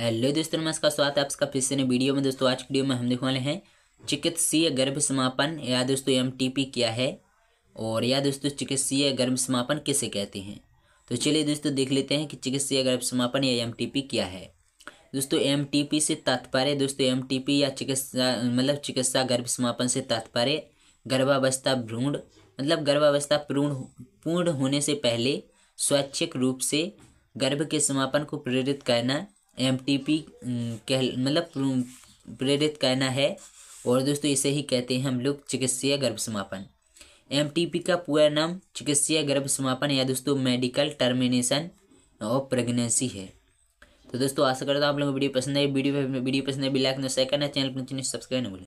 hello दोस्तों नमस्कार स्वागत है आपका फिर से वीडियो में दोस्तों आज की वीडियो में हम देखने वाले हैं चिकित्सीय गर्भ समापन या दोस्तों एम क्या है और या दोस्तों चिकित्सीय गर्भ समापन किसे कहते हैं तो चलिए दोस्तों देख लेते हैं कि चिकित्सीय गर्भ समापन या एम क्या है दोस्तों एम से तात्पर्य दोस्तों एम या चिकित्सा मतलब चिकित्सा गर्भ समापन से तात्पर्य गर्भावस्था भ्रूण मतलब गर्भावस्था पूर्ण पूर्ण होने से पहले स्वैच्छिक रूप से गर्भ के समापन को प्रेरित करना एम टी पी कह मतलब प्रेरित कहना है और दोस्तों इसे ही कहते हैं हम लोग चिकित्सीय गर्भ समापन एम टी पी का पूरा नाम चिकित्सीय गर्भ समापन या दोस्तों मेडिकल टर्मिनेशन ऑफ प्रेगनेंसी है तो दोस्तों आशा करता हूँ आप लोगों को वीडियो पसंद आई वीडियो वीडियो पसंद आई लाइक ना शेयर करना चैनल पर सब्सक्राइब ना भूलें